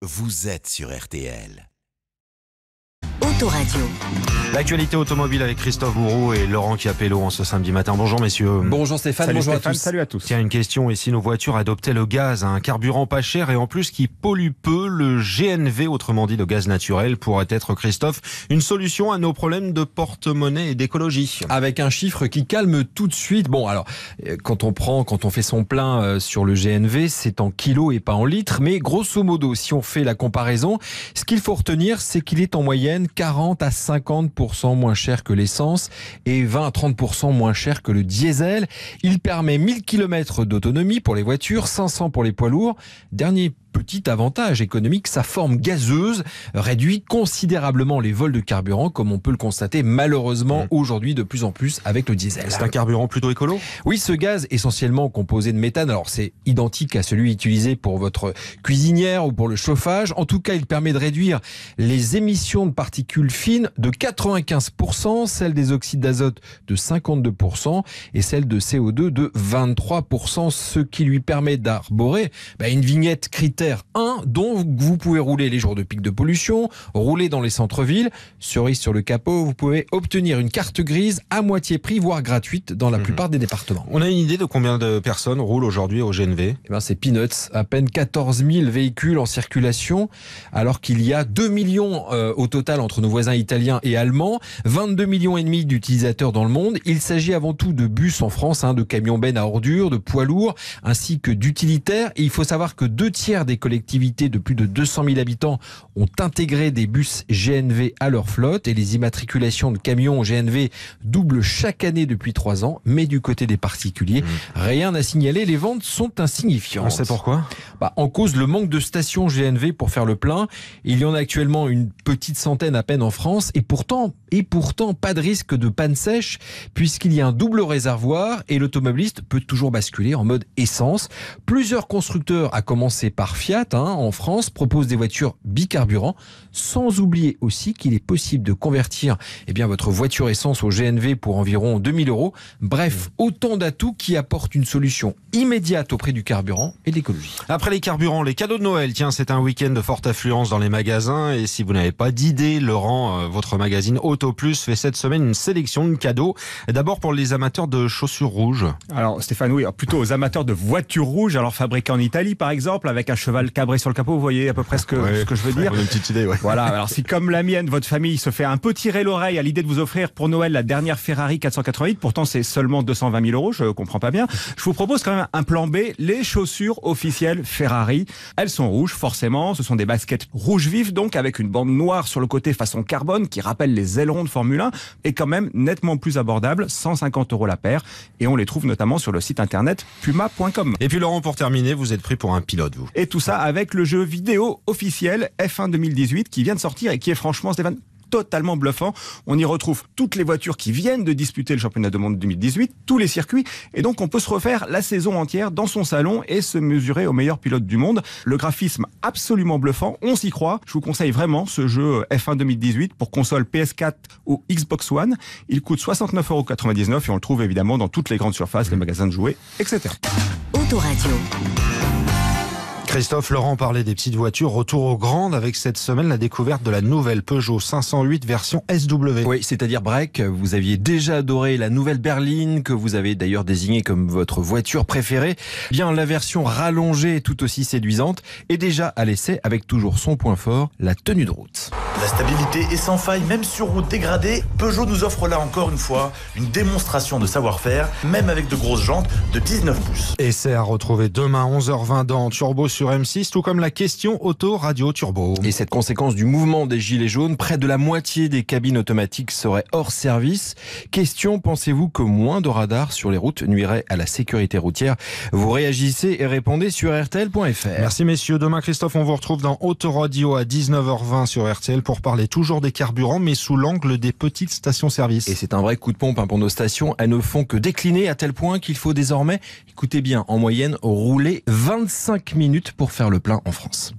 Vous êtes sur RTL. L'actualité automobile avec Christophe Bourreau et Laurent Capello en ce samedi matin. Bonjour messieurs. Bonjour Stéphane, salut bonjour à tous. Salut à tous. Tiens, une question, et si nos voitures adoptaient le gaz, un carburant pas cher et en plus qui pollue peu, le GNV, autrement dit le gaz naturel, pourrait être, Christophe, une solution à nos problèmes de porte-monnaie et d'écologie. Avec un chiffre qui calme tout de suite. Bon, alors, euh, quand on prend, quand on fait son plein euh, sur le GNV, c'est en kilos et pas en litres, mais grosso modo, si on fait la comparaison, ce qu'il faut retenir, c'est qu'il est en moyenne 40 40 à 50% moins cher que l'essence et 20 à 30% moins cher que le diesel. Il permet 1000 km d'autonomie pour les voitures, 500 pour les poids lourds. Dernier petit avantage économique, sa forme gazeuse réduit considérablement les vols de carburant, comme on peut le constater malheureusement mmh. aujourd'hui de plus en plus avec le diesel. C'est un carburant plutôt écolo Oui, ce gaz essentiellement composé de méthane, alors c'est identique à celui utilisé pour votre cuisinière ou pour le chauffage. En tout cas, il permet de réduire les émissions de particules fines de 95%, celles des oxydes d'azote de 52% et celles de CO2 de 23%, ce qui lui permet d'arborer bah, une vignette critère 1 dont vous pouvez rouler les jours de pic de pollution, rouler dans les centres-villes. Cerise sur le capot, vous pouvez obtenir une carte grise à moitié prix, voire gratuite dans la mhm. plupart des départements. On a une idée de combien de personnes roulent aujourd'hui au GNV eh ben, C'est peanuts, à peine 14 000 véhicules en circulation, alors qu'il y a 2 millions euh, au total entre nos voisins italiens et allemands, 22 millions et demi d'utilisateurs dans le monde. Il s'agit avant tout de bus en France, hein, de camions bennes à ordures, de poids lourds, ainsi que d'utilitaires. Et il faut savoir que deux tiers des collectivités de plus de 200 000 habitants ont intégré des bus GNV à leur flotte et les immatriculations de camions GNV doublent chaque année depuis trois ans. Mais du côté des particuliers, mmh. rien à signaler. Les ventes sont ah, insignifiantes. On sait pourquoi bah, En cause le manque de stations GNV pour faire le plein. Il y en a actuellement une petite centaine à peine en France et pourtant, et pourtant, pas de risque de panne sèche puisqu'il y a un double réservoir et l'automobiliste peut toujours basculer en mode essence. Plusieurs constructeurs, à commencer par Fiat hein, en France propose des voitures bicarburants, sans oublier aussi qu'il est possible de convertir eh bien, votre voiture essence au GNV pour environ 2000 euros. Bref, mmh. autant d'atouts qui apportent une solution immédiate auprès du carburant et de l'écologie. Après les carburants, les cadeaux de Noël, tiens, c'est un week-end de forte affluence dans les magasins et si vous n'avez pas d'idée, Laurent, euh, votre magazine Auto Plus fait cette semaine une sélection de cadeaux. D'abord pour les amateurs de chaussures rouges. Alors Stéphane, oui, plutôt aux amateurs de voitures rouges, alors fabriquées en Italie par exemple, avec un cheval cabré sur le capot, vous voyez à peu près ce que, je veux dire. Une petite idée, Voilà, alors si comme la mienne, votre famille se fait un peu tirer l'oreille à l'idée de vous offrir pour Noël la dernière Ferrari 488, pourtant c'est seulement 220 000 euros, je comprends pas bien, je vous propose quand même un plan B, les chaussures officielles Ferrari. Elles sont rouges, forcément, ce sont des baskets rouges vives, donc avec une bande noire sur le côté façon carbone qui rappelle les ailerons de Formule 1, et quand même nettement plus abordable, 150 euros la paire, et on les trouve notamment sur le site internet puma.com. Et puis Laurent, pour terminer, vous êtes pris pour un pilote, vous. Et tout tout ça avec le jeu vidéo officiel F1 2018 qui vient de sortir et qui est franchement, totalement bluffant. On y retrouve toutes les voitures qui viennent de disputer le championnat du monde 2018, tous les circuits, et donc on peut se refaire la saison entière dans son salon et se mesurer aux meilleurs pilotes du monde. Le graphisme absolument bluffant, on s'y croit. Je vous conseille vraiment ce jeu F1 2018 pour console PS4 ou Xbox One. Il coûte 69,99€ et on le trouve évidemment dans toutes les grandes surfaces, les magasins de jouets, etc. Autoradio. Christophe Laurent parlait des petites voitures. Retour aux grandes avec cette semaine la découverte de la nouvelle Peugeot 508 version SW. Oui, c'est-à-dire break. Vous aviez déjà adoré la nouvelle berline que vous avez d'ailleurs désignée comme votre voiture préférée. Bien, la version rallongée tout aussi séduisante est déjà à l'essai avec toujours son point fort, la tenue de route. La stabilité est sans faille, même sur route dégradée. Peugeot nous offre là encore une fois une démonstration de savoir-faire, même avec de grosses jantes de 19 pouces. Et à retrouver demain 11h20 dans Turbo sur M6, tout comme la question auto radio Turbo. Et cette conséquence du mouvement des gilets jaunes, près de la moitié des cabines automatiques seraient hors service. Question pensez-vous que moins de radars sur les routes nuirait à la sécurité routière Vous réagissez et répondez sur RTL.fr. Merci messieurs. Demain Christophe, on vous retrouve dans Auto Radio à 19h20 sur RTL pour parler toujours des carburants, mais sous l'angle des petites stations-service. Et c'est un vrai coup de pompe hein, pour nos stations. Elles ne font que décliner à tel point qu'il faut désormais, écoutez bien, en moyenne, rouler 25 minutes pour faire le plein en France.